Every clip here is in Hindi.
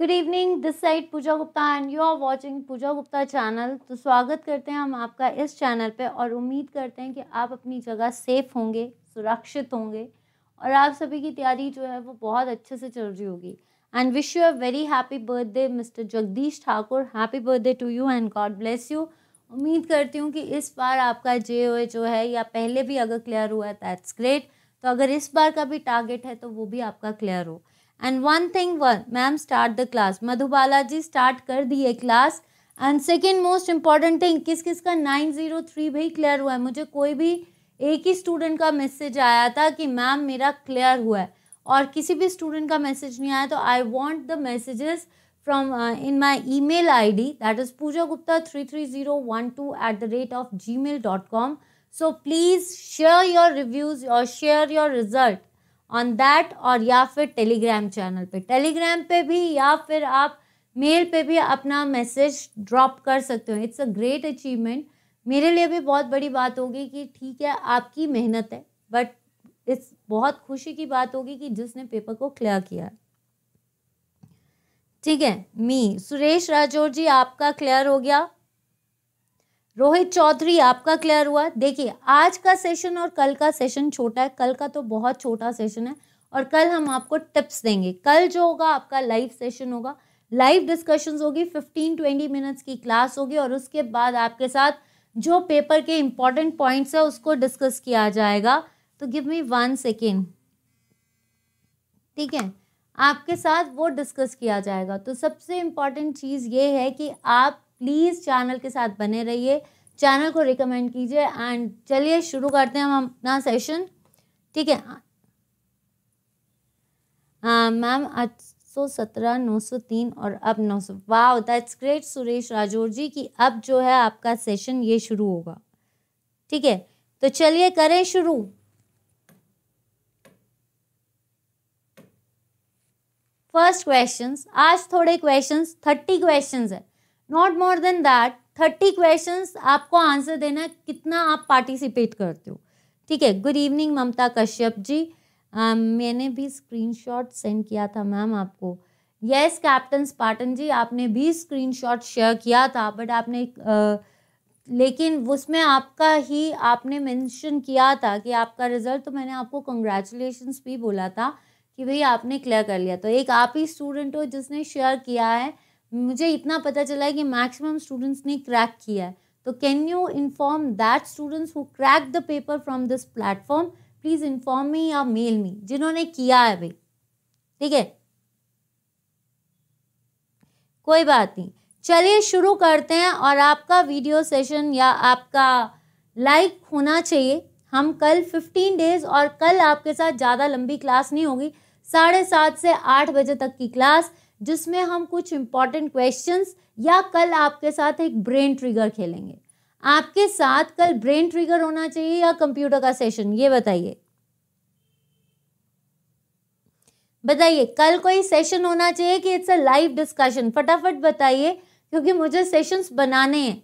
Good evening this side Pooja Gupta and you are watching Pooja Gupta channel तो स्वागत करते हैं हम आपका इस चैनल पे और उम्मीद करते हैं कि आप अपनी जगह सेफ होंगे सुरक्षित होंगे और आप सभी की तैयारी जो है वो बहुत अच्छे से चल रही होगी and wish you a very happy birthday mister Jagdish Thakur happy birthday to you and God bless you उम्मीद करती हूँ कि इस बार आपका जे जो है या पहले भी अगर क्लियर हुआ है दैट्स ग्रेट तो अगर इस बार का भी टारगेट है तो वो भी आपका क्लियर हो and one thing one ma'am start the class Madhubala ji start कर दी है class and second most important thing किस किस का नाइन जीरो थ्री भी क्लियर हुआ है मुझे कोई भी एक ही स्टूडेंट का मैसेज आया था कि मैम मेरा क्लियर हुआ है और किसी भी स्टूडेंट का मैसेज नहीं आया तो I want the messages from in my email I D that is Pooja Gupta three three zero one two at the rate of Gmail dot com so please share your reviews और share your result on that और या फिर टेलीग्राम चैनल पे टेलीग्राम पे भी या फिर आप मेल पे भी अपना मैसेज ड्रॉप कर सकते हो इट्स अ ग्रेट अचीवमेंट मेरे लिए भी बहुत बड़ी बात होगी कि ठीक है आपकी मेहनत है बट इट्स बहुत खुशी की बात होगी कि जिसने पेपर को क्लियर किया ठीक है मी सुरेश राजौर जी आपका क्लियर हो गया रोहित चौधरी आपका क्लियर हुआ देखिए आज का सेशन और कल का सेशन छोटा है कल का तो बहुत छोटा सेशन है और कल हम आपको टिप्स देंगे कल जो होगा आपका लाइव सेशन होगा लाइव डिस्कशंस होगी फिफ्टीन ट्वेंटी मिनट्स की क्लास होगी और उसके बाद आपके साथ जो पेपर के इम्पॉर्टेंट पॉइंट्स है उसको डिस्कस किया जाएगा तो गिव मी वन सेकेंड ठीक है आपके साथ वो डिस्कस किया जाएगा तो सबसे इम्पॉर्टेंट चीज़ ये है कि आप प्लीज़ चैनल के साथ बने रहिए चैनल को रिकमेंड कीजिए एंड चलिए शुरू करते हैं हम अपना सेशन ठीक है मैम हाँ, आठ सौ सत्रह नौ सौ तीन और अब नौ सौ वाह दैट्स ग्रेट सुरेश राजौर जी कि अब जो है आपका सेशन ये शुरू होगा ठीक है तो चलिए करें शुरू फर्स्ट क्वेश्चंस आज थोड़े क्वेश्चंस थर्टी क्वेश्चंस है not more than that thirty question आपको आंसर देना है कितना आप पार्टिसिपेट करते हो ठीक है गुड इवनिंग ममता कश्यप जी आ, um, मैंने भी स्क्रीनशॉट सेंड किया था मैम आपको यस कैप्टन स्पार्टन जी आपने भी स्क्रीनशॉट शेयर किया था बट आपने आ, uh, लेकिन उसमें आपका ही आपने मेंशन किया था कि आपका रिजल्ट तो मैंने आपको कंग्रेचुलेशंस भी बोला था कि भाई आपने क्लियर कर लिया तो एक आप ही स्टूडेंट हो जिसने शेयर किया है मुझे इतना पता चला है कि मैक्सिमम स्टूडेंट्स ने क्रैक किया है तो can you inform that students who crack the paper from this platform please inform me या मेल मी जिन्होंने किया है भाई ठीक है कोई बात नहीं चलिए शुरू करते हैं और आपका वीडियो सेशन या आपका लाइक होना चाहिए हम कल फिफ्टीन डेज और कल आपके साथ ज़्यादा लंबी क्लास नहीं होगी साढ़े सात से आठ बजे तक की क्लास जिसमें हम कुछ इम्पॉर्टेंट क्वेश्चन या कल आपके साथ एक ब्रेन ट्रिगर खेलेंगे आपके साथ कल ब्रेन ट्रिगर होना चाहिए या कंप्यूटर का सेशन ये बताइए बताइए कल कोई सेशन होना चाहिए कि इट्स अ लाइव डिस्कशन फटाफट बताइए क्योंकि मुझे सेशंस बनाने हैं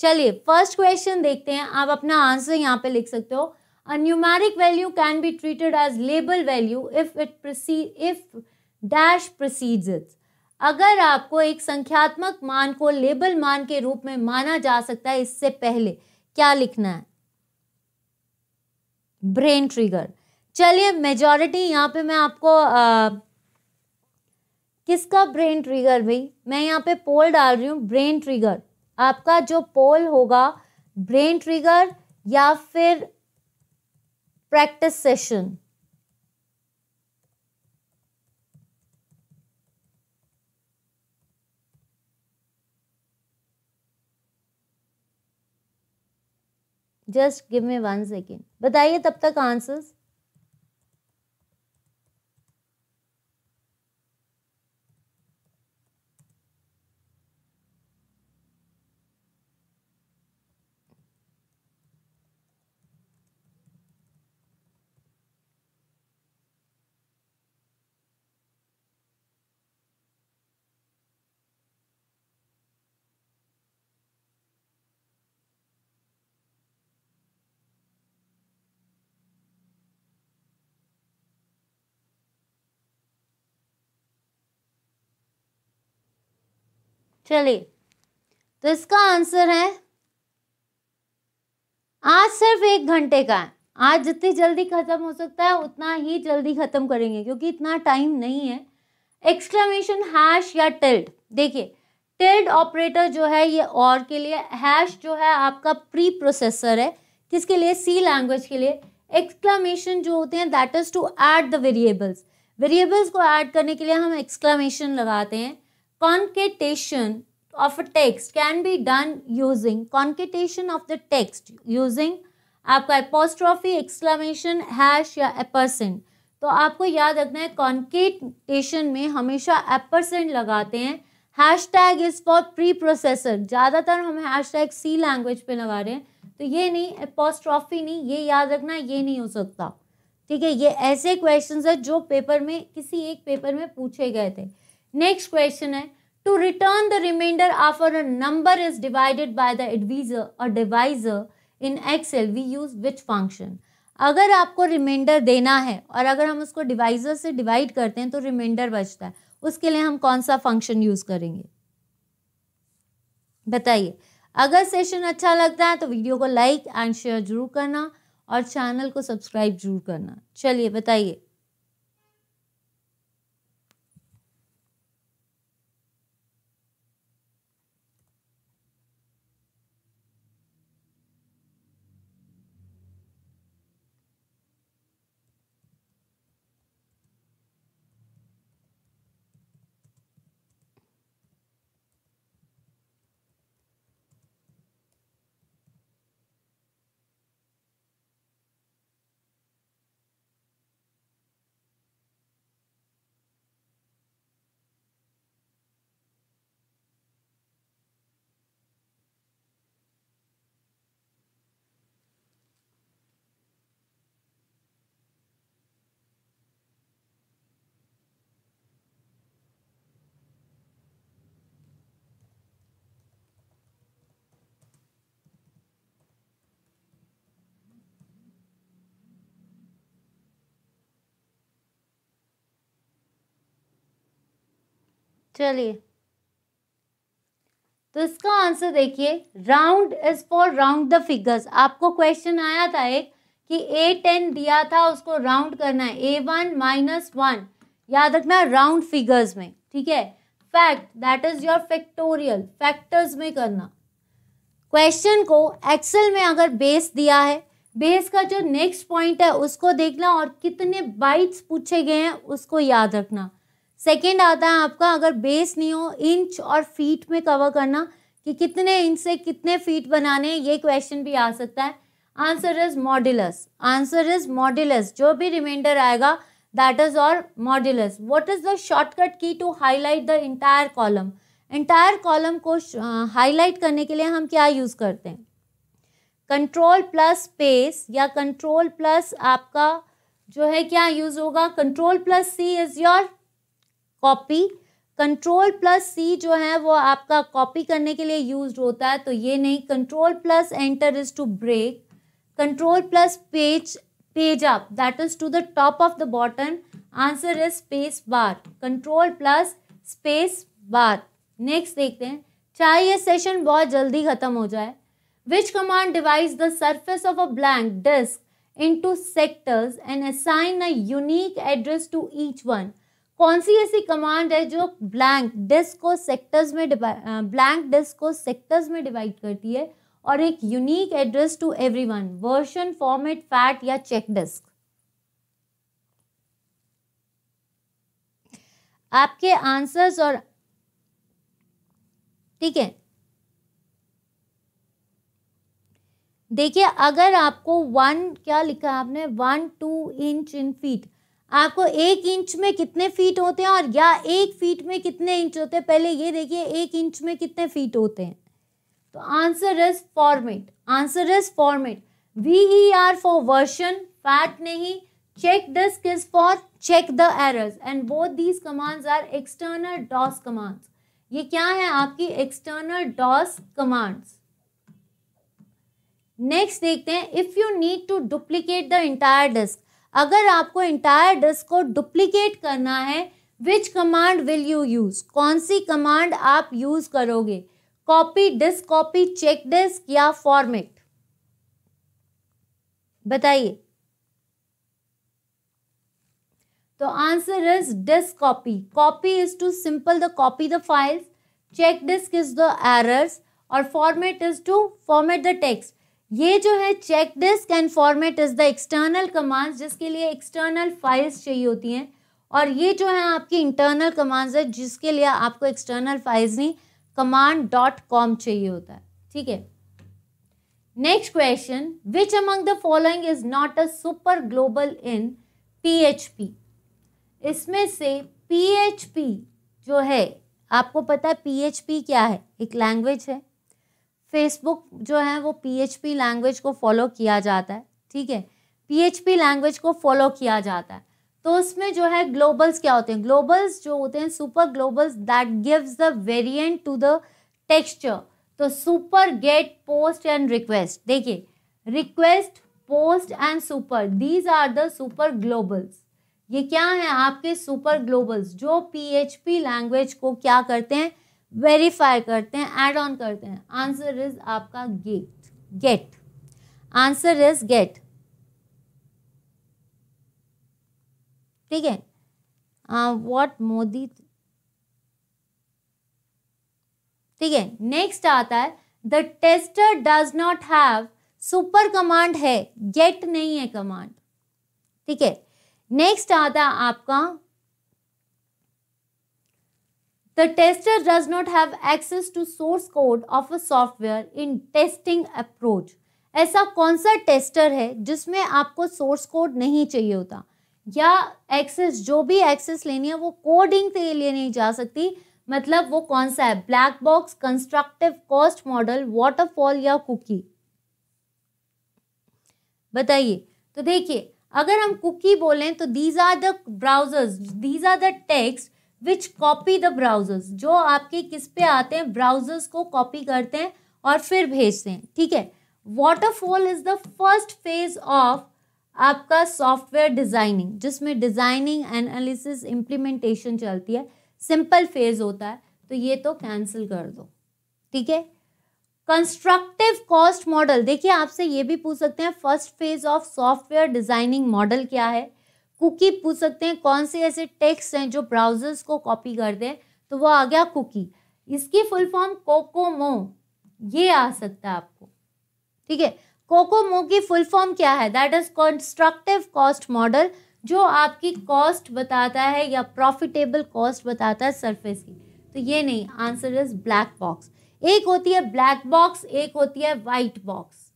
चलिए फर्स्ट क्वेश्चन देखते हैं आप अपना आंसर यहां पे लिख सकते हो A numeric value can be treated as label value if it precede if dash precedes it. अगर आपको एक संख्यात्मक मान को लेबल मान के रूप में माना जा सकता है इससे पहले क्या लिखना है ब्रेन ट्रिगर चलिए मेजॉरिटी यहाँ पे मैं आपको आ, किसका ब्रेन ट्रिगर भाई मैं यहाँ पे पोल डाल रही हूँ ब्रेन ट्रिगर आपका जो पोल होगा ब्रेन ट्रिगर या फिर practice session just give me one second बताइए तब तक आंसर्स चलिए तो इसका आंसर है आज सिर्फ एक घंटे का है आज जितनी जल्दी खत्म हो सकता है उतना ही जल्दी खत्म करेंगे क्योंकि इतना टाइम नहीं है एक्सक्लेमेशन हैश या टिल्ड देखिए टिल्ड ऑपरेटर जो है ये और के लिए हैश जो है आपका प्री प्रोसेसर है किसके लिए सी लैंग्वेज के लिए एक्सक्लेमेशन जो होते हैं that is to add the variables variables को ऐड करने के लिए हम एक्सक्लेमेशन लगाते हैं concatenation of a text can be done using concatenation of the text using आपका apostrophe, exclamation, hash या एपरसेंट तो आपको याद रखना है कॉन्केटेशन में हमेशा एपरसेंट लगाते हैं hash tag is for preprocessor ज़्यादातर हम हैश टैग सी लैंग्वेज पे लगा रहे हैं तो ये नहीं एपोस्ट्रॉफी नहीं ये याद रखना ये नहीं हो सकता ठीक है ये ऐसे क्वेश्चन है जो पेपर में किसी एक पेपर में पूछे गए थे नेक्स्ट क्वेश्चन है to return the remainder after a number is divided by the advisor और divisor in Excel we use which function अगर आपको रिमाइंडर देना है और अगर हम उसको डिवाइजर से डिवाइड करते हैं तो रिमाइंडर बचता है उसके लिए हम कौन सा फंक्शन यूज करेंगे बताइए अगर सेशन अच्छा लगता है तो वीडियो को लाइक एंड शेयर जरूर करना और चैनल को सब्सक्राइब जरूर करना चलिए बताइए चलिए तो इसका आंसर देखिए round is for round the figures आपको क्वेश्चन आया था एक कि ए टेन दिया था उसको राउंड करना है ए वन माइनस वन याद रखना राउंड फिगर्स में ठीक है fact that is your factorial factors में करना क्वेश्चन को एक्सेल में अगर बेस दिया है बेस का जो नेक्स्ट पॉइंट है उसको देखना और कितने बाइट्स पूछे गए हैं उसको याद रखना सेकेंड आता है आपका अगर बेस नहीं हो इंच और फीट में कवर करना कि कितने इंच से कितने फीट बनाने ये क्वेश्चन भी आ सकता है answer is modulus answer is modulus जो भी रिमाइंडर आएगा दैट इज और modulus what is the shortcut key to highlight the entire column entire column को हाईलाइट करने के लिए हम क्या यूज़ करते हैं कंट्रोल प्लस स्पेस या कंट्रोल प्लस आपका जो है क्या यूज़ होगा control plus C is your copy control plus C जो है वो आपका कॉपी करने के लिए यूज होता है तो ये नहीं control plus enter is to break control plus page page up that is to the top of the bottom answer is space bar control plus space bar next देखते हैं चाहे ये सेशन बहुत जल्दी खत्म हो जाए which command divides the surface of a blank disk into sectors and assign a unique address to each one कौन सी ऐसी कमांड है जो ब्लैंक डिस्क को सेक्टर्स में ब्लैंक डिस्क को सेक्टर्स में डिवाइड करती है और एक unique address to everyone version format FAT या चेक डिस्क आपके आंसर्स और ठीक है देखिए अगर आपको वन क्या लिखा है आपने one two inch in feet आपको एक इंच में कितने फीट होते हैं और या एक फीट में कितने इंच होते हैं पहले ये देखिए एक इंच में कितने फीट होते हैं तो answer is format answer is format V E R for version FAT नहीं check disk is for check the error and both these commands are external DOS commands ये क्या है आपकी एक्सटर्नल डॉस कमांड्स नेक्स्ट देखते हैं if you need to duplicate the entire disk अगर आपको इंटायर डिस्क को डुप्लीकेट करना है which command will you use कौन सी कमांड आप यूज़ करोगे copy disk copy check disk या फॉर्मेट बताइए तो answer is disk copy copy is to simple the copy the files check disk is the errors और format is to format the text ये जो है check disk and format is the external commands जिसके लिए एक्सटर्नल फाइल्स चाहिए होती हैं और ये जो है आपकी इंटरनल कमांड्स है जिसके लिए आपको एक्सटर्नल फाइल्स नहीं कमांड डॉट कॉम चाहिए होता है ठीक है next question which among the following is not a super global in P इसमें से पी जो है आपको पता है पी क्या है एक लैंग्वेज है फेसबुक जो है वो पी लैंग्वेज को फॉलो किया जाता है ठीक है पी लैंग्वेज को फॉलो किया जाता है तो उसमें जो है ग्लोबल्स क्या होते हैं ग्लोबल्स जो होते हैं super globals that gives the variant to the texture तो super get post and request देखिए request post and super these are the super globals ये क्या है आपके सुपर ग्लोबल्स जो पीएचपी लैंग्वेज को क्या करते हैं वेरीफाई करते हैं एड ऑन करते हैं आंसर इज आपका get get answer is get ठीक है वॉट uh, मोदी ठीक है नेक्स्ट आता है the tester does not have super command है गेट नहीं है कमांड ठीक है नेक्स्ट आता है आपका The tester does not have access to source code of a software in testing approach. ऐसा कौन सा टेस्टर है जिसमें आपको सोर्स कोड नहीं चाहिए होता या एक्सेस जो भी एक्सेस लेनी है वो कोडिंग के लिए नहीं जा सकती मतलब वो कौन सा है black box constructive cost model waterfall या कुकी बताइए तो देखिए अगर हम कुकी बोलें तो these are the browsers these are the text which copy the browsers जो आपके किस पे आते हैं ब्राउजर्स को कॉपी करते हैं और फिर भेजते हैं ठीक है waterfall is the first phase of आपका सॉफ्टवेयर डिज़ाइनिंग जिसमें डिज़ाइनिंग एनालिसिस इम्प्लीमेंटेशन चलती है सिंपल फेज होता है तो ये तो कैंसिल कर दो ठीक है कंस्ट्रक्टिव कॉस्ट मॉडल देखिए आपसे ये भी पूछ सकते हैं first phase of software designing model क्या है कुकी पूछ सकते हैं कौन से ऐसे टेक्स्ट हैं जो ब्राउजर्स को कॉपी कर दें तो वो आ गया कुकी इसकी फुल फॉर्म कोकोमो ये आ सकता है आपको ठीक है कोकोमो की फुल फॉर्म क्या है that is constructive cost model जो आपकी कॉस्ट बताता है या प्रॉफिटेबल कॉस्ट बताता है सरफेस की तो ये नहीं आंसर इज ब्लैक बॉक्स एक होती है ब्लैक बॉक्स एक होती है वाइट बॉक्स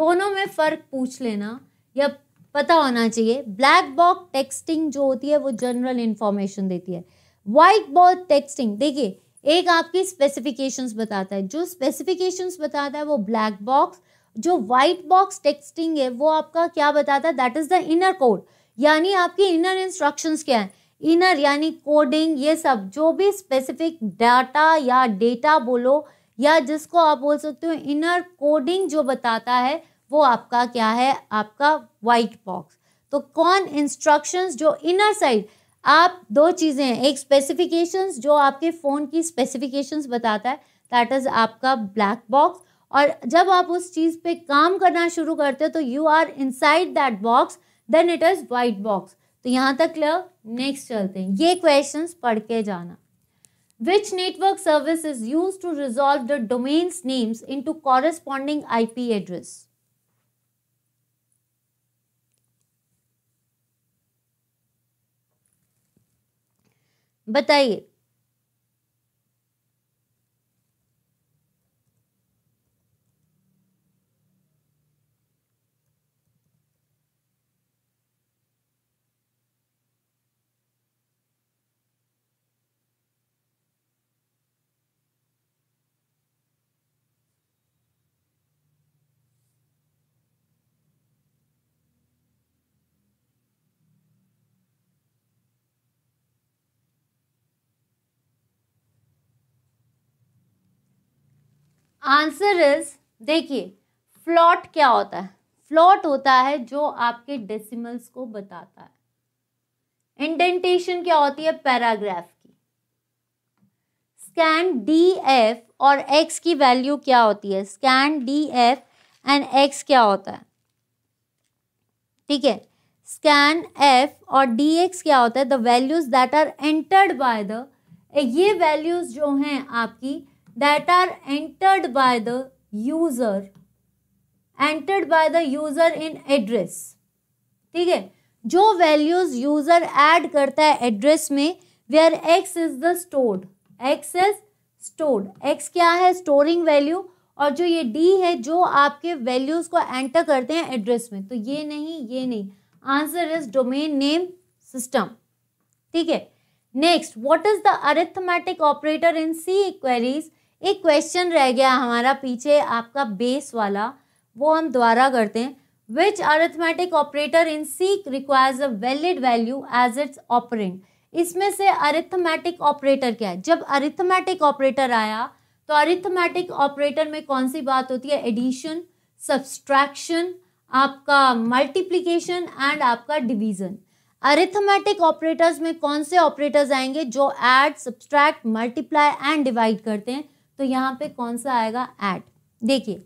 दोनों में फ़र्क पूछ लेना या पता होना चाहिए ब्लैक बॉक्स टेक्सटिंग जो होती है वो जनरल इन्फॉर्मेशन देती है वाइट बॉक्स टेक्सटिंग देखिए एक आपकी स्पेसिफिकेशंस बताता है जो स्पेसिफिकेशंस बताता है वो ब्लैक बॉक्स जो वाइट बॉक्स टेक्सटिंग है वो आपका क्या बताता है that is the inner code यानी आपकी इनर इंस्ट्रक्शन क्या है इनर यानी कोडिंग ये सब जो भी स्पेसिफिक डाटा या डेटा बोलो या जिसको आप बोल सकते हो इनर कोडिंग जो बताता है वो आपका क्या है आपका वाइट बॉक्स तो कौन इंस्ट्रक्शंस जो इनर साइड आप दो चीज़ें एक स्पेसिफिकेशंस जो आपके फ़ोन की स्पेसिफिकेशंस बताता है दैट इज़ आपका ब्लैक बॉक्स और जब आप उस चीज़ पे काम करना शुरू करते हो तो you are inside that box then it is white box तो यहाँ तक क्लियर नेक्स्ट चलते हैं ये क्वेश्चन पढ़ के जाना which network service is use to resolve the domains names in to corresponding I P address बताइए आंसर इज देखिए फ्लॉट क्या होता है फ्लॉट होता है जो आपके डेसिमल्स को बताता है इंडेंटेशन क्या होती है पैराग्राफ की स्कैन डी एफ और एक्स की वैल्यू क्या होती है scan D F and X क्या होता है ठीक है स्कैन एफ और डी एक्स क्या होता है the values that are entered by the ये वैल्यूज जो हैं आपकी that are entered by the user entered by the user in address ठीक है जो वैल्यूज यूजर ऐड करता है एड्रेस में where X is the stored X is stored X क्या है स्टोरिंग वैल्यू और जो ये डी है जो आपके वैल्यूज को एंटर करते हैं एड्रेस में तो ये नहीं ये नहीं answer is domain name system ठीक है next what is the arithmetic operator in C queries एक क्वेश्चन रह गया हमारा पीछे आपका बेस वाला वो हम द्वारा करते हैं which arithmetic operator in seek requires a valid value as its operand इसमें से अरिथमेटिक ऑपरेटर क्या है जब अरिथमेटिक ऑपरेटर आया तो अरिथमेटिक ऑपरेटर में कौन सी बात होती है एडिशन सब्सट्रैक्शन आपका मल्टीप्लीकेशन एंड आपका डिवीज़न अरिथमेटिक ऑपरेटर्स में कौन से ऑपरेटर्स आएंगे जो add subtract multiply and divide करते हैं तो यहाँ पे कौन सा आएगा एट देखिए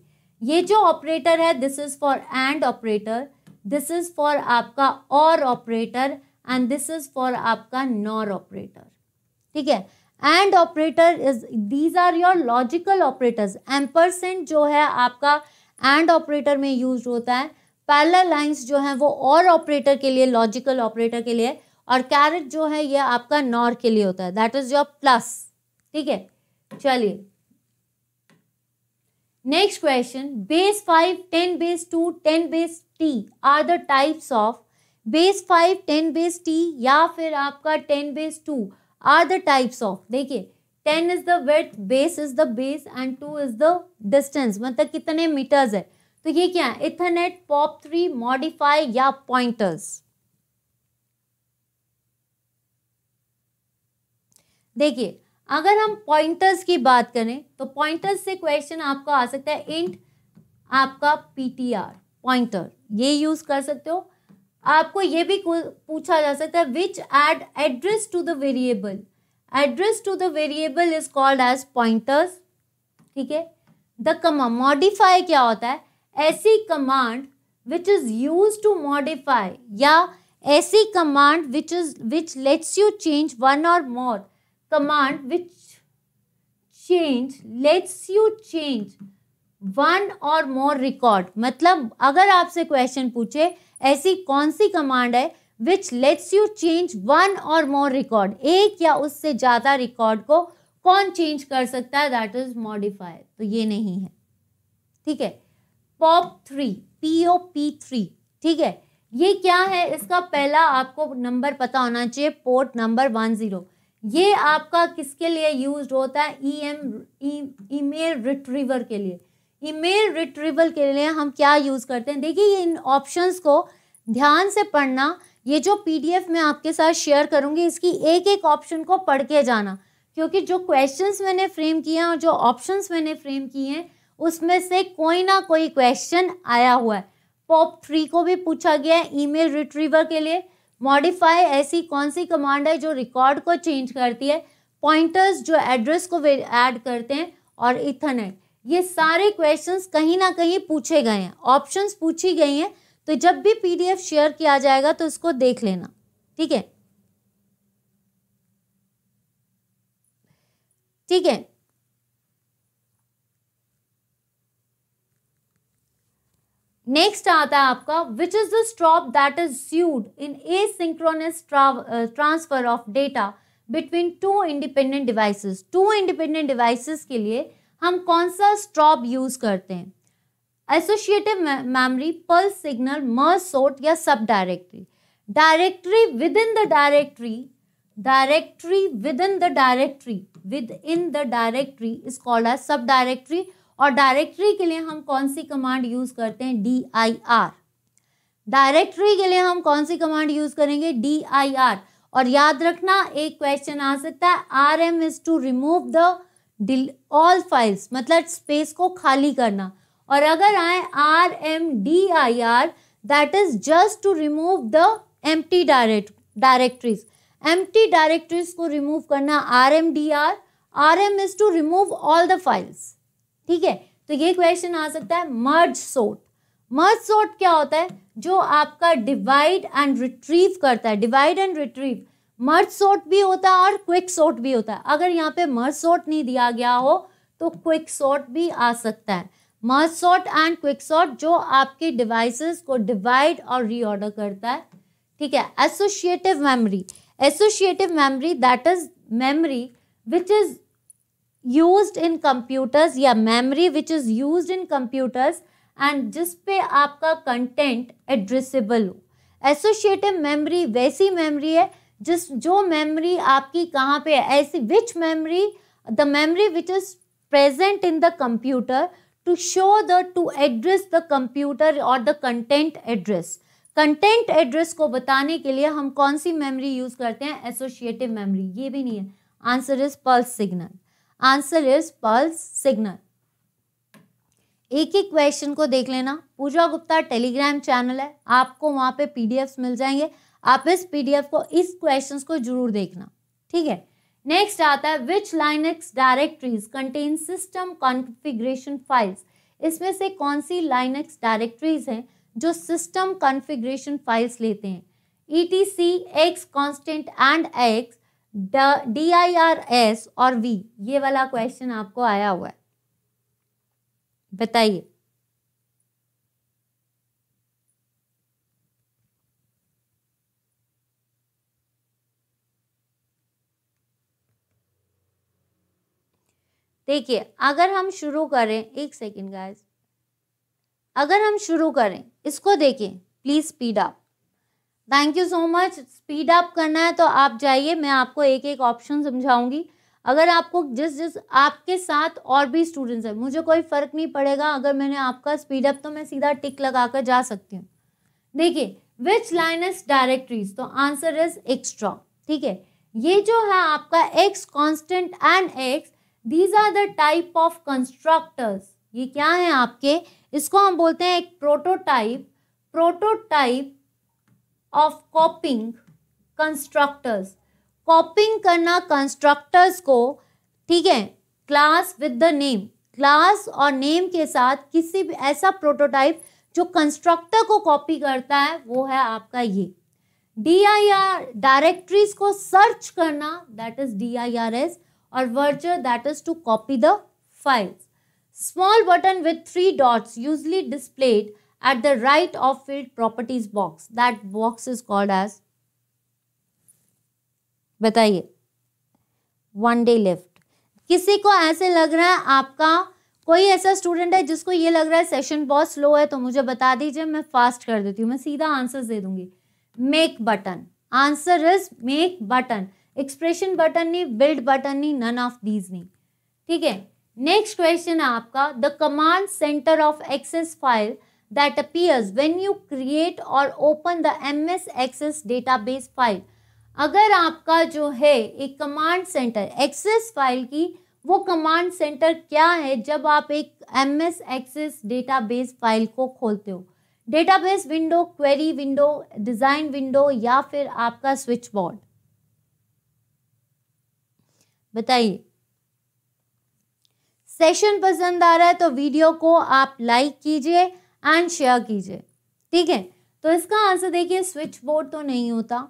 ये जो ऑपरेटर है this is for and operator this is for आपका और operator and this is for आपका नॉर ऑपरेटर ठीक है and operator is these are your logical operators ampersand जो है आपका एंड ऑपरेटर में यूज होता है पैरल लाइन्स जो है वो और ऑपरेटर के लिए लॉजिकल ऑपरेटर के लिए और कैरेट जो है ये आपका नॉर के लिए होता है दैट इज योर प्लस ठीक है चलिए next question base five ten base two ten base T are the types of base five ten base T या फिर आपका ten base two are the types of देखिए ten is the width base is the base and two is the distance मतलब कितने मीटर्स है तो ये क्या है इथरनेट पॉप थ्री मॉडिफाई या पॉइंटर्स देखिए अगर हम पॉइंटर्स की बात करें तो पॉइंटर्स से क्वेश्चन आपका आ सकता है इंट आपका पीटीआर पॉइंटर ये यूज कर सकते हो आपको ये भी पूछा जा सकता है which add address to the variable address to the variable is called as pointers ठीक है द कमा मॉडिफाई क्या होता है ऐसी command which is use to modify या ऐसी command which is which lets you change one और more command which change lets you change one और मोर रिकॉर्ड मतलब अगर आपसे क्वेश्चन पूछे ऐसी कौन सी कमांड है which lets you change one और मोर रिकॉर्ड एक या उससे ज़्यादा रिकॉर्ड को कौन चेंज कर सकता है दैट इज मॉडिफाई तो ये नहीं है ठीक है pop three P O P three ठीक है ये क्या है इसका पहला आपको नंबर पता होना चाहिए पोर्ट नंबर वन जीरो ये आपका किसके लिए यूज होता है ई एम ईमेल रिट्रीवर के लिए ईमेल रिट्रीवल के लिए हम क्या यूज़ करते हैं देखिए इन ऑप्शंस को ध्यान से पढ़ना ये जो पीडीएफ मैं आपके साथ शेयर करूँगी इसकी एक एक ऑप्शन को पढ़ के जाना क्योंकि जो क्वेश्चंस मैंने फ्रेम किए हैं और जो ऑप्शंस मैंने फ्रेम किए हैं उसमें से कोई ना कोई क्वेश्चन आया हुआ है पॉप थ्री को भी पूछा गया है ईमेल रिट्रीवर के लिए मॉडिफाई ऐसी कौन सी कमांड है जो रिकॉर्ड को चेंज करती है पॉइंटर्स जो एड्रेस को ऐड करते हैं और इथरनेट ये सारे क्वेश्चंस कहीं ना कहीं पूछे गए हैं ऑप्शंस पूछी गई हैं तो जब भी पीडीएफ शेयर किया जाएगा तो उसको देख लेना ठीक है ठीक है नेक्स्ट आता है आपका which is the stop that is used in a synchronous transfer of data between two independent devices two independent devices के लिए हम कौन सा स्टॉप यूज करते हैं associative memory pulse signal merge sort या sub directory directory within the directory directory within the directory within the directory is called as sub directory और डायरेक्टरी के लिए हम कौन सी कमांड यूज करते हैं डी आई आर डायरेक्टरी के लिए हम कौन सी कमांड यूज करेंगे डी आई आर और याद रखना एक क्वेश्चन आ सकता है R M is to remove the all files मतलब स्पेस को खाली करना और अगर आए R M D I R that is just to remove the empty direct directories empty directories को रिमूव करना R M D R R M is to remove all the files ठीक है तो ये क्वेश्चन आ सकता है मर्ज सोट मर्ज सोट क्या होता है जो आपका डिवाइड एंड रिट्रीव करता है divide and retrieve merge sort भी होता है और क्विक सोट भी होता है अगर यहाँ पे मर्ज सोट नहीं दिया गया हो तो क्विक सोट भी आ सकता है मर्ज सोट एंड क्विक सोट जो आपके डिवाइसेस को डिवाइड और रीऑर्डर करता है ठीक है associative memory associative memory that is memory which is used in computers या memory which is used in computers and जिस पे आपका कंटेंट एड्रेसेबल हो एसोशिएटिव मेमोरी वैसी मेमोरी है जिस जो मेमोरी आपकी कहाँ पे है ऐसी which memory the memory which is present in the computer to show the to address the computer और the content address content address को बताने के लिए हम कौन सी मेमोरी यूज़ करते हैं एसोशिएटिव मेमोरी ये भी नहीं है answer is pulse signal answer is pulse signal एक ही क्वेश्चन को देख लेना पूजा गुप्ता टेलीग्राम चैनल है आपको वहां पे पीडीएफ्स मिल जाएंगे आप इस पीडीएफ को इस क्वेश्चन को जरूर देखना ठीक है नेक्स्ट आता है which linux directories contain system configuration files इसमें से कौन सी लाइनक्स डायरेक्टरीज हैं जो सिस्टम कॉन्फ़िगरेशन फाइल्स लेते हैं E T C X constant and X D I R S और वी ये वाला क्वेश्चन आपको आया हुआ है बताइए देखिए अगर हम शुरू करें एक सेकेंड गाइस अगर हम शुरू करें इसको देखें please speed up thank you so much speed up करना है तो आप जाइए मैं आपको एक एक ऑप्शन समझाऊंगी अगर आपको जिस जिस आपके साथ और भी स्टूडेंट्स हैं मुझे कोई फ़र्क नहीं पड़ेगा अगर मैंने आपका स्पीड अप तो मैं सीधा टिक लगा कर जा सकती हूँ देखिए विच लाइनस डायरेक्टरीज तो आंसर इज एक्स्ट्रा ठीक है ये जो है आपका X constant and X these are the type of constructors ये क्या है आपके इसको हम बोलते हैं एक prototype prototype of copying constructors copying करना कंस्ट्रक्टर्स को ठीक है class with the name class और नेम के साथ किसी भी ऐसा प्रोटोटाइप जो कंस्ट्रक्टर को कॉपी करता है वो है आपका ये डी आई आर डायरेक्ट्रीज को सर्च करना that is D I R S और वर्चर that is to copy the files small button with three dots usually displayed at the right of field properties box. That box is called as बताइए वन डे लेफ्ट किसी को ऐसे लग रहा है आपका कोई ऐसा स्टूडेंट है जिसको ये लग रहा है सेशन बहुत स्लो है तो मुझे बता दीजिए मैं फास्ट कर देती हूँ मैं सीधा आंसर दे दूंगी make button answer is make button expression button नहीं बिल्ड बटन नहीं नन ऑफ दीज नहीं ठीक है नेक्स्ट क्वेश्चन है आपका the command center of access file that appears when you create or open the MS Access database file. अगर आपका जो है एक कमांड सेंटर एक्सेस फाइल की वो कमांड सेंटर क्या है जब आप एक M S access database file को खोलते हो database window query window design window या फिर आपका स्विच बोर्ड बताइए सेशन पसंद आ रहा है तो वीडियो को आप लाइक कीजिए एंड शेयर कीजिए ठीक है तो इसका आंसर देखिए स्विच बोर्ड तो नहीं होता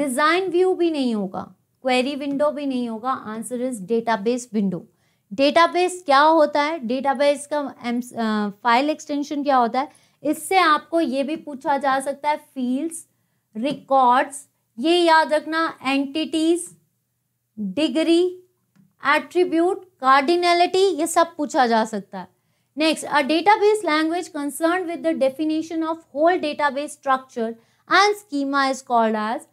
डिज़ाइन व्यू भी नहीं होगा क्वेरी विंडो भी नहीं होगा answer is database window database क्या होता है डेटाबेस का फाइल um, एक्सटेंशन uh, क्या होता है इससे आपको ये भी पूछा जा सकता है फील्ड्स रिकॉर्ड्स ये याद रखना एंटिटीज डिग्री एट्रीब्यूट कार्डिनेलिटी ये सब पूछा जा सकता है Next, a database language concerned with the definition of whole database structure and schema is called as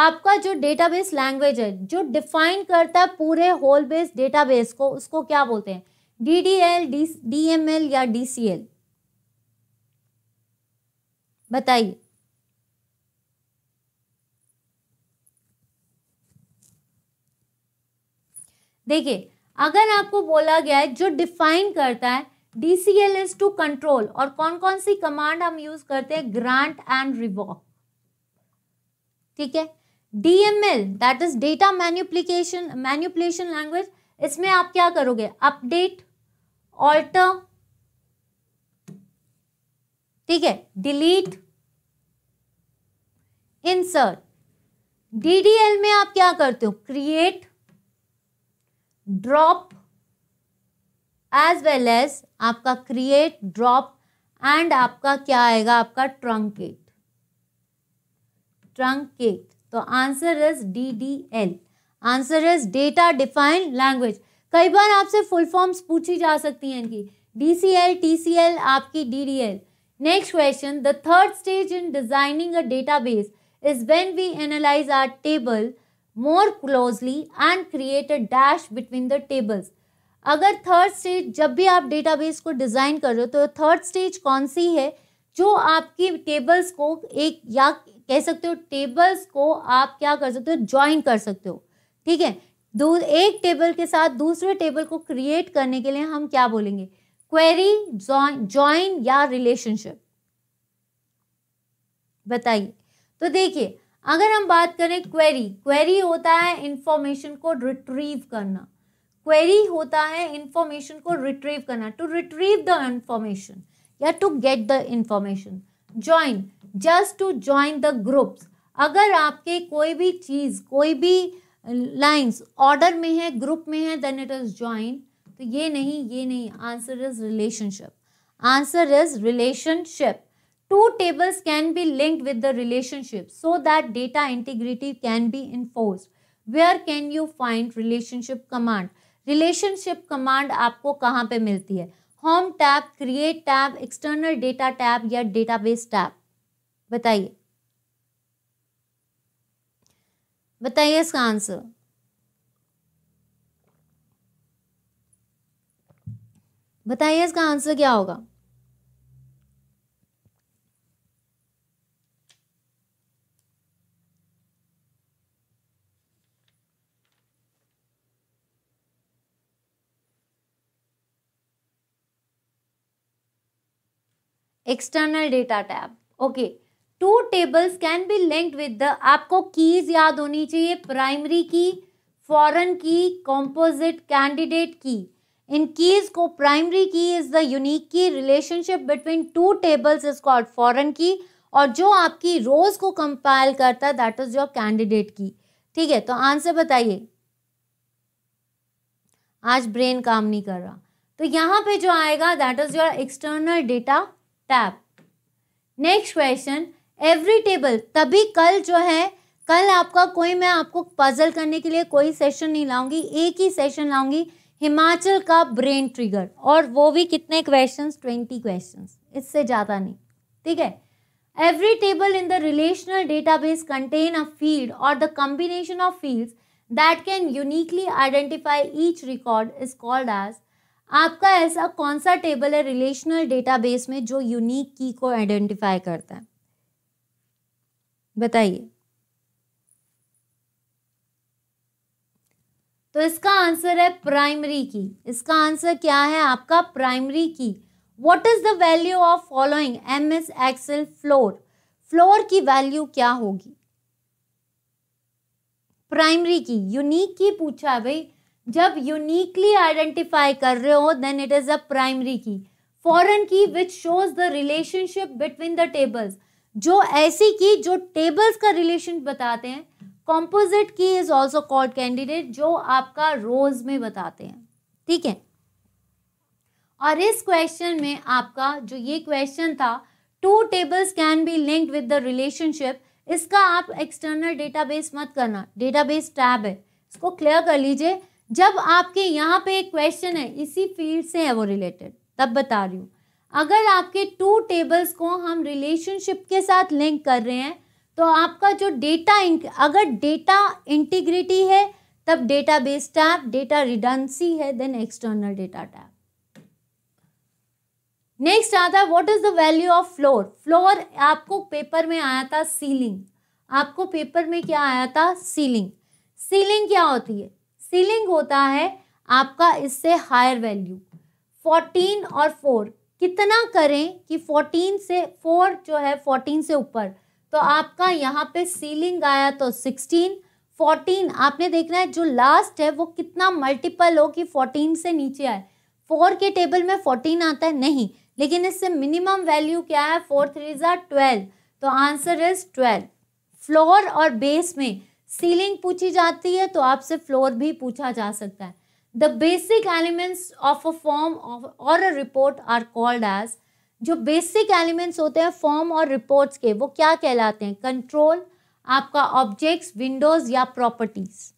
आपका जो डेटाबेस लैंग्वेज है जो डिफाइन करता है पूरे होल बेस डेटाबेस को उसको क्या बोलते हैं D D L D D M L या डी सी एल बताइए देखिए अगर आपको बोला गया है जो डिफाइन करता है D C L is to control और कौन कौन सी कमांड हम यूज करते हैं ग्रांट एंड रिवॉक ठीक है DML that is data manipulation manipulation language इसमें आप क्या करोगे अपडेट ऑल्टर ठीक है डिलीट इंसर्ट डीडीएल में आप क्या करते हो create drop as well as आपका क्रिएट ड्रॉप एंड आपका क्या आएगा आपका ट्रंकेट ट्रंकेट तो answer is D D L answer is data defined language कई बार आपसे फुल फॉर्म्स पूछी जा सकती हैं इनकी D C L T C L आपकी D D L next question the third stage in designing a database is when we analyse our table more closely and create a dash between the tables अगर थर्ड स्टेज जब भी आप डेटाबेस को डिज़ाइन कर रहे हो तो थर्ड स्टेज कौन सी है जो आपकी टेबल्स को एक या कह सकते हो टेबल्स को आप क्या कर सकते हो ज्वाइन कर सकते हो ठीक है दो एक टेबल के साथ दूसरे टेबल को क्रिएट करने के लिए हम क्या बोलेंगे क्वेरी ज्वाइन या रिलेशनशिप बताइए तो देखिए अगर हम बात करें क्वेरी क्वेरी होता है इंफॉर्मेशन को रिट्रीव करना क्वेरी होता है इंफॉर्मेशन को रिट्रीव करना टू रिट्रीव द इंफॉर्मेशन या to get the information join just to join the groups अगर आपके कोई भी चीज़ कोई भी लाइंस ऑर्डर में है ग्रुप में है देन इट इज़ ज्वाइन तो ये नहीं ये नहीं answer is relationship answer is relationship two tables can be link with the relationship so that data integrity can be enforce where can you find relationship command relationship command आपको कहाँ पे मिलती है home tab create tab external data tab या डेटाबेस टैब बताइए बताइए इसका आंसर बताइए इसका आंसर क्या होगा external data tab okay two tables can be linked with the आपको कीज याद होनी चाहिए प्राइमरी की फॉरेन की कॉम्पोजिट कैंडिडेट की इन कीज को primary key is the unique key relationship between two tables is called foreign key और जो आपकी रोज को कंपाइल करता है दैट इज योर कैंडिडेट की ठीक है तो आंसर बताइए आज ब्रेन काम नहीं कर रहा तो यहां पे जो आएगा that is your external data tab next question every table तभी कल जो है कल आपका कोई मैं आपको पजल करने के लिए कोई सेशन नहीं लाऊंगी एक ही सेशन लाऊंगी हिमाचल का ब्रेन ट्रिगर और वो भी कितने क्वेश्चंस ट्वेंटी क्वेश्चंस इससे ज़्यादा नहीं ठीक है every table in the relational database contain a field और the combination of fields that can uniquely identify each record is called as आपका ऐसा कौन सा टेबल है रिलेशनल डेटाबेस में जो यूनिक की को आइडेंटिफाई करता है बताइए तो इसका आंसर है प्राइमरी की इसका आंसर क्या है आपका primary key what is the value of following M S Excel floor floor की वैल्यू क्या होगी प्राइमरी की यूनिक की पूछा भाई जब यूनिकली आइडेंटिफाई कर रहे हो then it is a primary key foreign key which shows the relationship between the tables जो ऐसी की जो टेबल्स का रिलेशन बताते हैं कॉम्पोजिट की इज ऑल्सो कॉल्ड कैंडिडेट जो आपका रोज में बताते हैं ठीक है और इस क्वेश्चन में आपका जो ये क्वेश्चन था two tables can be linked with the relationship इसका आप एक्सटर्नल डेटाबेस मत करना डेटाबेस टैब है इसको क्लियर कर लीजिए जब आपके यहाँ पे एक क्वेश्चन है इसी फील्ड से है वो रिलेटेड तब बता रही हूँ अगर आपके टू टेबल्स को हम रिलेशनशिप के साथ लिंक कर रहे हैं तो आपका जो डेटा अगर डेटा इंटीग्रिटी है तब database tab data redundancy है then external data tab next आता है what is the value of floor floor आपको पेपर में आया था सीलिंग आपको पेपर में क्या आया था सीलिंग सीलिंग क्या होती है सीलिंग होता है आपका इससे हायर वैल्यू फोर्टीन और फोर कितना करें कि फोर्टीन से फोर जो है फोर्टीन से ऊपर तो आपका यहाँ पे सीलिंग आया तो सिक्सटीन फोर्टीन आपने देखना है जो लास्ट है वो कितना मल्टीपल हो कि फोर्टीन से नीचे आए फोर के टेबल में फोर्टीन आता है नहीं लेकिन इससे मिनिमम वैल्यू क्या है फोर थ्री ज़ार ट्वेल्व तो आंसर इज ट्वेल्व फ्लोर और बेस में सीलिंग पूछी जाती है तो आपसे फ्लोर भी पूछा जा सकता है the basic elements of a form और a report are called as जो बेसिक एलिमेंट्स होते हैं फॉर्म और रिपोर्ट्स के वो क्या कहलाते हैं कंट्रोल आपका ऑब्जेक्ट्स विंडोज या प्रॉपर्टीज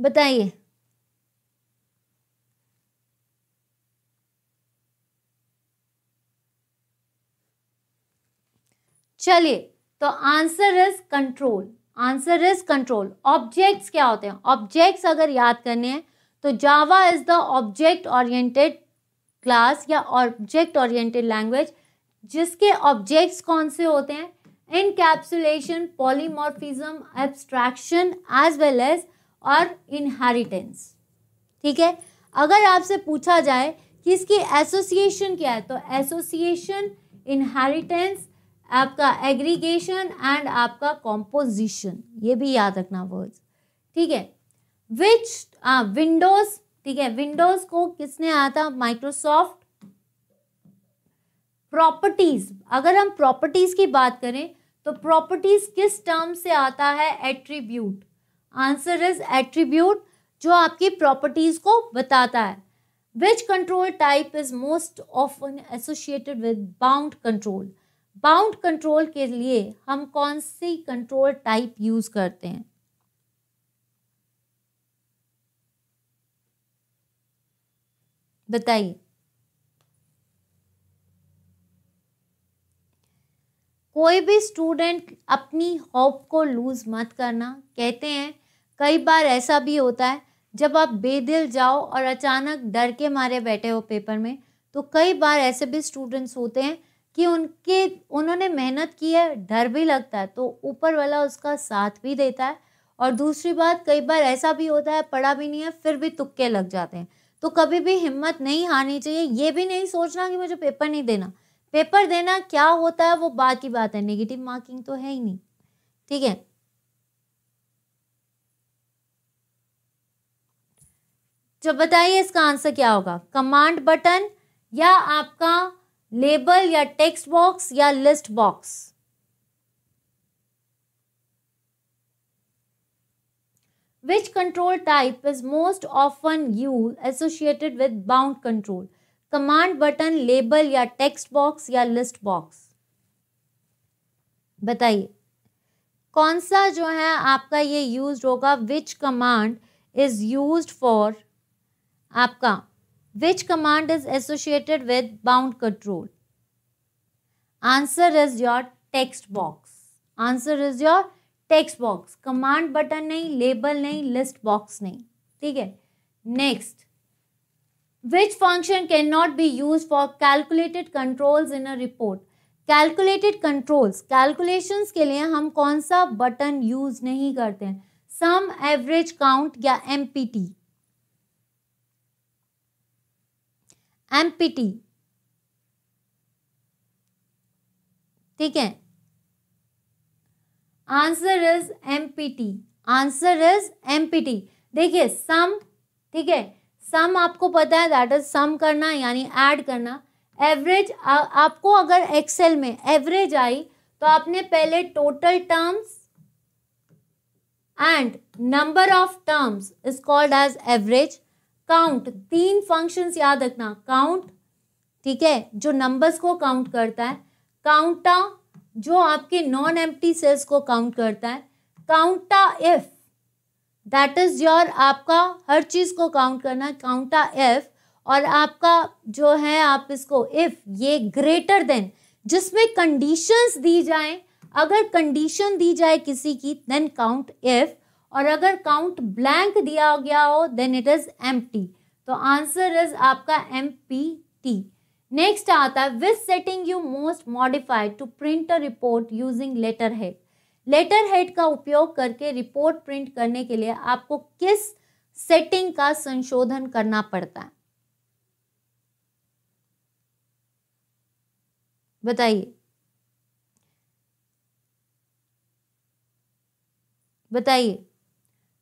बताइए चलिए तो answer is control answer is control objects क्या होते हैं ऑब्जेक्ट्स अगर याद करने हैं तो Java is the object oriented class या ऑब्जेक्ट ओरिएंटेड लैंग्वेज जिसके ऑब्जेक्ट्स कौन से होते हैं encapsulation polymorphism abstraction as well as और इनहेरिटेंस ठीक है अगर आपसे पूछा जाए कि इसकी एसोसिएशन क्या है तो एसोसिएशन इनहेरिटेंस आपका एग्रीगेशन एंड आपका कॉम्पोजिशन ये भी याद रखना वर्ड्स ठीक है विच विंडोज ठीक है विंडोज को किसने आया था माइक्रोसॉफ्ट प्रॉपर्टीज अगर हम प्रॉपर्टीज की बात करें तो प्रॉपर्टीज किस टर्म से आता है एट्रीब्यूट आंसर इज एट्रीब्यूट जो आपकी प्रॉपर्टीज को बताता है which control type is most often associated with bound control bound control के लिए हम कौन सी कंट्रोल टाइप यूज करते हैं बताइए कोई भी स्टूडेंट अपनी होप को लूज मत करना कहते हैं कई बार ऐसा भी होता है जब आप बेदिल जाओ और अचानक डर के मारे बैठे हो पेपर में तो कई बार ऐसे भी स्टूडेंट्स होते हैं कि उनके उन्होंने मेहनत की है डर भी लगता है तो ऊपर वाला उसका साथ भी देता है और दूसरी बात कई बार ऐसा भी होता है पढ़ा भी नहीं है फिर भी तुक्के लग जाते हैं तो कभी भी हिम्मत नहीं हारनी चाहिए ये भी नहीं सोचना कि मुझे पेपर नहीं देना पेपर देना क्या होता है वो बात की बात है नेगेटिव मार्किंग तो है ही नहीं ठीक है जब बताइए इसका आंसर क्या होगा कमांड बटन या आपका लेबल या टेक्स्ट बॉक्स या list box which control type is most often you associated with bound control command button label या टेक्स्ट बॉक्स या लिस्ट बॉक्स बताइए कौन सा जो है आपका ये यूज होगा which command is use for आपका Which command is associated with bound control? Answer is your text box. Answer is your text box. Command button nahi label nahi list box nahi theek hai Next. Which function cannot be used for calculated controls in a report? Calculated controls calculations के लिए हम कौन सा बटन यूज नहीं करते हैं सम एवरेज काउंट या एमपीटी एमपीटी ठीक है answer is empty answer is empty देखिए सम ठीक है सम आपको पता है दैट इज सम करना यानी ऐड करना एवरेज आपको अगर एक्सेल में एवरेज आई तो आपने पहले total terms and number of terms is called as average count तीन फंक्शंस याद रखना काउंट ठीक है जो नंबर्स को काउंट करता है काउंटा जो आपके नॉन एम्प्टी सेल्स को काउंट करता है काउंटा एफ दैट इज योर आपका हर चीज़ को काउंट करना है काउंटा एफ और आपका जो है आप इसको इफ ये ग्रेटर देन जिसमें कंडीशंस दी जाए अगर कंडीशन दी जाए किसी की देन काउंट इफ और अगर काउंट ब्लैंक दिया गया हो देन इट इज एम तो आंसर इज आपका एम नेक्स्ट आता है with setting you most modified to print a report using letter head letter head का उपयोग करके रिपोर्ट प्रिंट करने के लिए आपको किस सेटिंग का संशोधन करना पड़ता है बताइए बताइए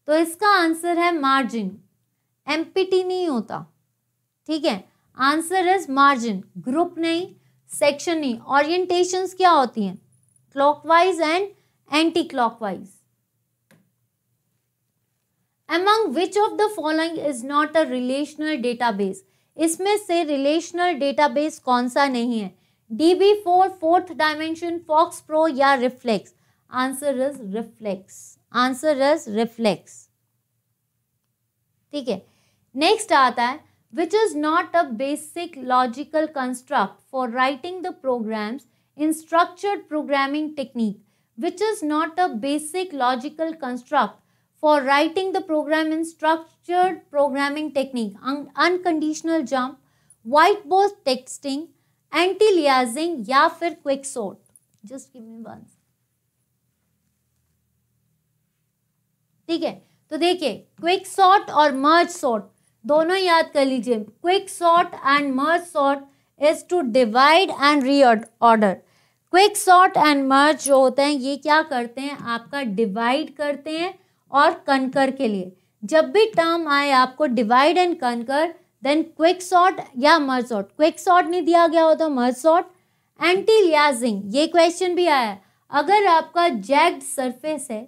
तो इसका आंसर है मार्जिन एमपीटी नहीं होता ठीक है आंसर इज मार्जिन ग्रुप नहीं सेक्शन नहीं ओरिएंटेशंस क्या होती हैं clockwise and anti clockwise among which of the following is not a relational database इसमें से रिलेशनल डेटाबेस कौन सा नहीं है B four fourth dimension FoxPro या reflex answer is reflex Answer is reflex. ठीक है नेक्स्ट आता है which is not a basic logical construct for writing the in structured programming technique which is not a basic logical construct for writing the program in structured programming technique un unconditional jump whiteboard texting anti-aliasing या फिर quicksort just give me one ठीक है तो देखिए क्विक सॉर्ट और मर्ज सॉर्ट दोनों याद कर लीजिए quick sort and merge sort is to divide and reorder quick sort and merge जो होते हैं ये क्या करते हैं आपका डिवाइड करते हैं और कनकर के लिए जब भी टर्म आए आपको divide and conquer then quick sort या मर्ज सॉर्ट क्विक सॉर्ट नहीं दिया गया हो तो मर्ज सॉर्ट एंटी लियाजिंग ये क्वेश्चन भी आया अगर आपका जैक्ड सरफेस है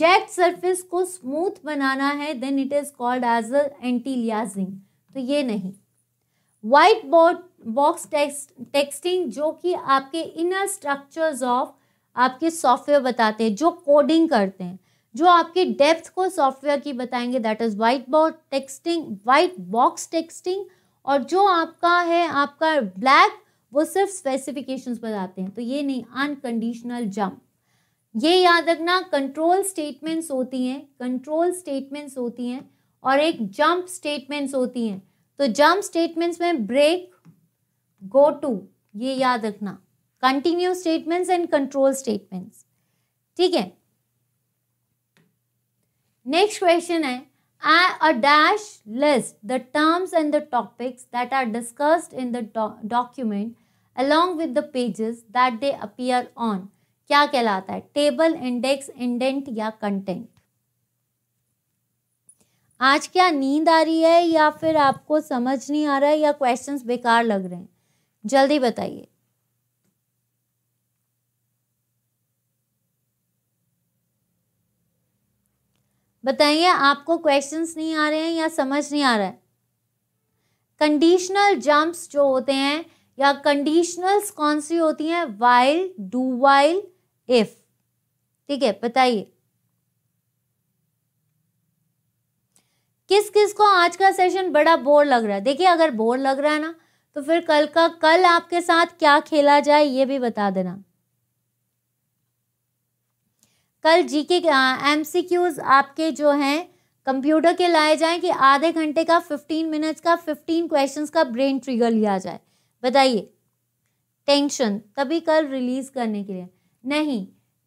जेट सरफेस को स्मूथ बनाना है then it is called as a antialiasing तो ये नहीं white board box text testing जो कि आपके इनर स्ट्रक्चर्स ऑफ आपके सॉफ्टवेयर बताते हैं जो कोडिंग करते हैं जो आपके डेप्थ को सॉफ्टवेयर की बताएंगे that is white board testing white box testing और जो आपका है आपका ब्लैक वो सिर्फ स्पेसिफिकेशंस बताते हैं तो ये नहीं अनकंडीशनल जंप ये याद रखना कंट्रोल स्टेटमेंट्स होती हैं कंट्रोल स्टेटमेंट्स होती हैं और एक जंप स्टेटमेंट्स होती हैं तो जंप स्टेटमेंट्स में ब्रेक गो टू ये याद रखना continue statements and control statements ठीक है नेक्स्ट क्वेश्चन है I a dash list the terms and the topics that are discussed in the document along with the pages that they appear on क्या कहलाता है टेबल इंडेक्स इंडेंट या कंटेंट आज क्या नींद आ रही है या फिर आपको समझ नहीं आ रहा है या क्वेश्चंस बेकार लग रहे हैं जल्दी बताइए बताइए आपको क्वेश्चंस नहीं आ रहे हैं या समझ नहीं आ रहा है कंडीशनल जंप्स जो होते हैं या कंडीशनल्स कौन सी होती हैं वाइल डू वाइल इफ ठीक है बताइए किस किस को आज का सेशन बड़ा बोर लग रहा है देखिए अगर बोर लग रहा है ना तो फिर कल का कल आपके साथ क्या खेला जाए ये भी बता देना कल जी के एम सी क्यूज आपके जो हैं कंप्यूटर के लाए जाएं कि आधे घंटे का फिफ्टीन मिनट्स का फिफ्टीन क्वेश्चंस का ब्रेन ट्रिगर लिया जाए बताइए टेंशन तभी कल रिलीज करने के लिए नहीं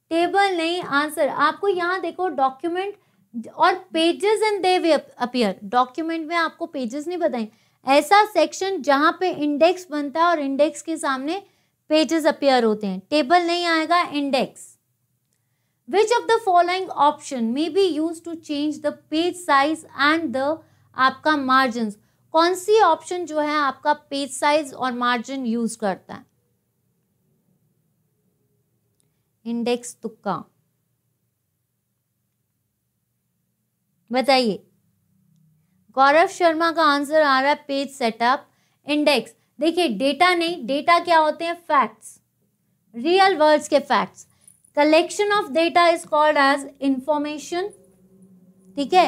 टेबल नहीं आंसर आपको यहाँ देखो डॉक्यूमेंट और pages and they appear document में आपको पेजेस नहीं बताए ऐसा सेक्शन जहाँ पे इंडेक्स बनता है और इंडेक्स के सामने पेजेस अपियर होते हैं टेबल नहीं आएगा index which of the following option may be used to change the page size and the आपका margins कौन सी ऑप्शन जो है आपका पेज साइज और मार्जिन यूज करता है इंडेक्स तुक्का बताइए गौरव शर्मा का आंसर आ रहा है पेज सेटअप इंडेक्स देखिए डेटा नहीं डेटा क्या होते हैं फैक्ट्स रियल वर्ड्स के facts collection of data is called as information ठीक है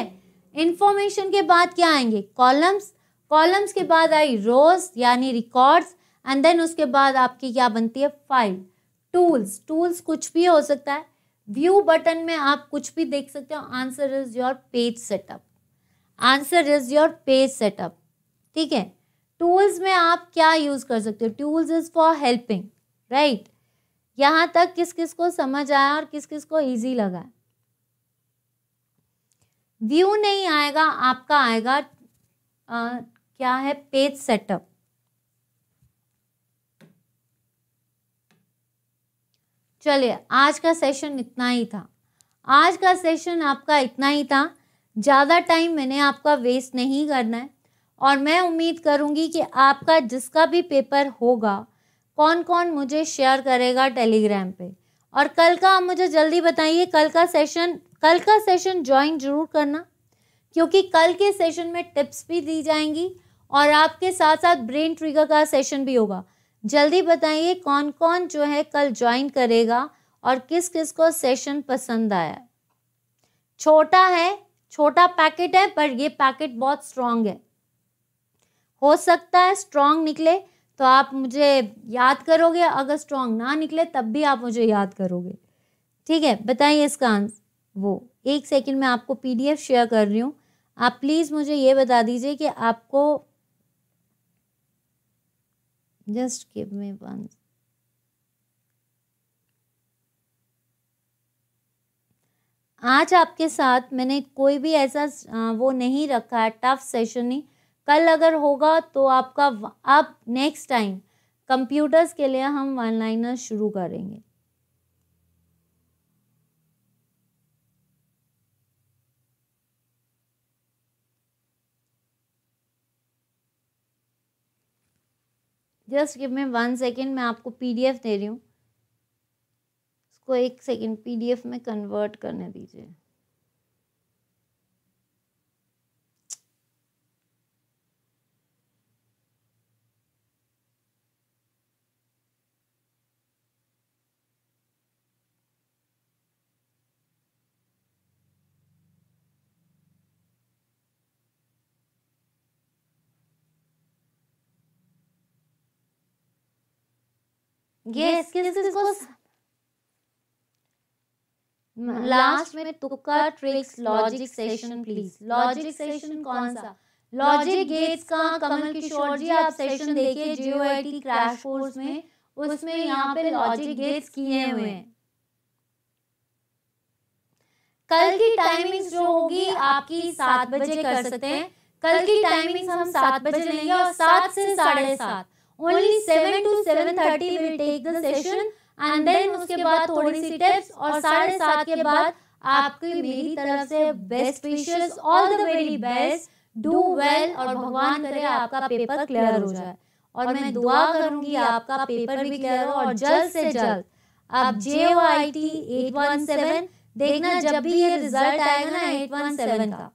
इंफॉर्मेशन के बाद क्या आएंगे कॉलम्स कॉलम्स के बाद आई रोज यानी रिकॉर्ड्स एंड देन उसके बाद आपकी क्या बनती है फाइल टूल्स टूल्स कुछ भी हो सकता है व्यू बटन में आप कुछ भी देख सकते हो answer is your page setup answer is your page setup ठीक है टूल्स में आप क्या यूज़ कर सकते हो tools is for helping right यहाँ तक किस किस को समझ आया और किस किस को ईजी लगा व्यू नहीं आएगा आपका आएगा आ, क्या है पेज सेटअप चलिए आज का सेशन इतना ही था आज का सेशन आपका इतना ही था ज़्यादा टाइम मैंने आपका वेस्ट नहीं करना है और मैं उम्मीद करूँगी कि आपका जिसका भी पेपर होगा कौन कौन मुझे शेयर करेगा टेलीग्राम पे और कल का आप मुझे जल्दी बताइए कल का सेशन कल का सेशन ज्वाइन जरूर करना क्योंकि कल के सेशन में टिप्स भी दी जाएंगी और आपके साथ साथ ब्रेन ट्रिगर का सेशन भी होगा जल्दी बताइए कौन कौन जो है कल ज्वाइन करेगा और किस किस को सेशन पसंद आया छोटा है छोटा पैकेट है पर ये पैकेट बहुत स्ट्रांग है हो सकता है स्ट्रांग निकले तो आप मुझे याद करोगे अगर स्ट्रांग ना निकले तब भी आप मुझे याद करोगे ठीक है बताइए इसका आंसर वो एक सेकंड में आपको पीडीएफ शेयर कर रही हूँ आप प्लीज़ मुझे ये बता दीजिए कि आपको Just give me one. आज आपके साथ मैंने कोई भी ऐसा वो नहीं रखा है टफ सेशन नहीं कल अगर होगा तो आपका अब नेक्स्ट टाइम कंप्यूटर्स के लिए हम वन लाइनर शुरू करेंगे just give me one second मैं आपको एफ दे रही हूँ इसको एक सेकेंड एफ में कन्वर्ट करने दीजिए गेस किस किस को लास्ट में तुक्का tricks logic session please logic session कौन सा लॉजिक गेट्स का कमल किशोर जी आप सेशन देखिए जीओआईटी क्रैश कोर्स में उसमें यहाँ पे लॉजिक गेट्स किए हुए हैं कल की टाइमिंग्स जो होगी आपकी सात बजे कर सकते हैं कल की टाइमिंग्स हम सात बजे लेंगे और सात से साढ़े सात only 7 to 7:30 we will take the session and then uske baad thodi si tips और साढ़े सात के बाद आपकी मेरी तरफ से best wishes all the very best do well और भगवान करे आपका पेपर क्लियर हो और मैं दुआ करूंगी आपका पेपर भी क्लियर हो और जल्द से जल्द आप J O I T eight one seven देखना जब भी ये रिजल्ट आएगा ना एट वन सेवन का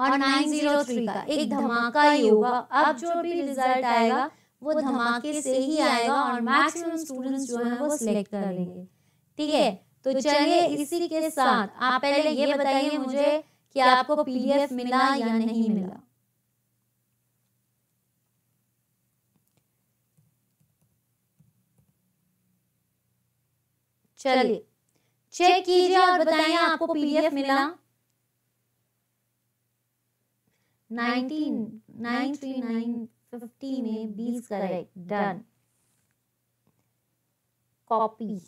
और 903 का एक धमाका ही होगा अब जो भी रिजल्ट आएगा वो धमाके से ही आएगा और मैक्सिमम स्टूडेंट्स जो है वो सिलेक्ट कर लेंगे ठीक है तो चलिए इसी के साथ आप पहले ये बताइए मुझे कि आपको पीडीएफ मिला या नहीं मिला चलिए चेक कीजिए और बताइए आपको पीडीएफ मिला में बीस करेक्ट डन कॉपी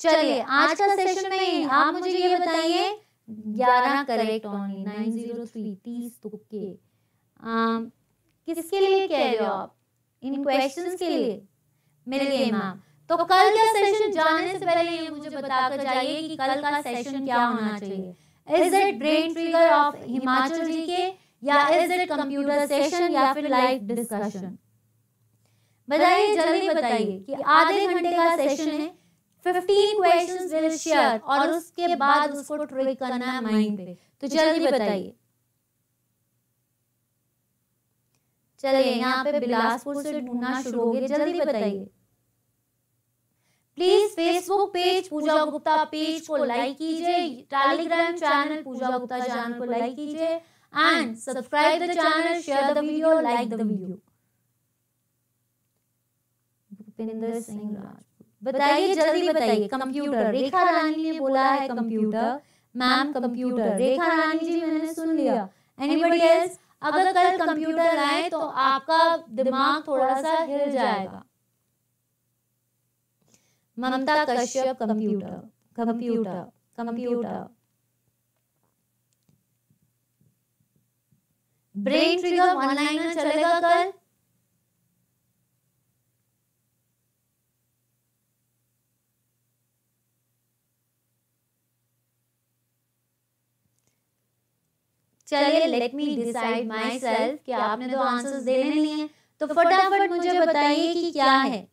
चलिए आज का सेशन में आप मुझे ये बताइए ग्यारह correct only nine zero three तीस तुक्के तो किसके लिए कह रहे हो आप इन क्वेश्चंस के लिए मिल गए मैम तो कल का सेशन जाने से पहले ये मुझे बताकर जाइए कि कल का सेशन क्या होना चाहिए is it brain trigger of Himachal G K या इज इट कंप्यूटर सेशन या फिर लाइव डिस्कशन बताइए जल्दी बताइए कि आधे घंटे का सेशन है 15 क्वेश्चंस विल शेयर और उसके बाद उसको ट्रिक करना है माइंड पे तो जल्दी बताइए चलिए यहाँ पे बिलासपुर से ढूंढना शुरू हो गया जल्दी बताइए please Facebook page Pooja Gupta page को लाइक कीजिए Telegram channel Pooja Gupta channel को लाइक कीजिए and subscribe the channel share the video like the video Bhupendra Singh बताइए जल्दी बताइए कंप्यूटर रेखा रानी ने बोला है computer ma'am computer Rekha Rani ji मैंने सुन लिया एनीबॉडी एल्स अगर कल कंप्यूटर आए तो आपका दिमाग थोड़ा सा हिल जाएगा Mamta Kashyap computer computer computer brain trigger online चलेगा कल चलिए let me decide myself कि आपने तो आंसर्स देने नहीं है तो फटाफट मुझे बताइए कि क्या है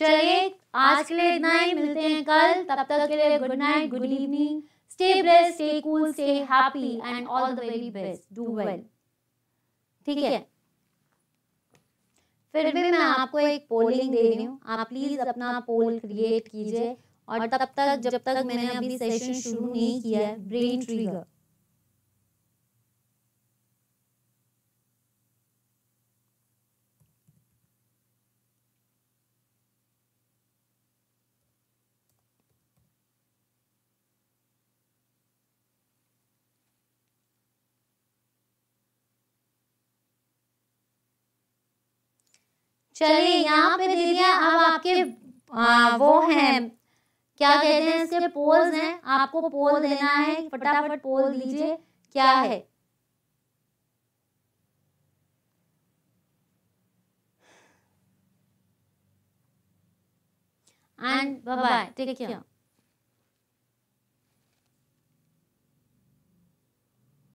चलिए आज के लिए इतना ही मिलते हैं कल तब तक के लिए good night good evening stay blessed stay cool stay happy and all the very best do well ठीक है फिर भी मैं आपको एक पोलिंग दे रही हूँ आप प्लीज़ अपना पोल क्रिएट कीजिए और तब तक जब तक मैंने अभी सेशन शुरू नहीं किया है ब्रेन ट्रिगर चलिए यहाँ पे दीदियाँ अब आपके आ, वो हैं क्या कहते हैं इसके पोल हैं आपको पोल देना है फटाफट पोल दीजिए क्या है and bye bye take care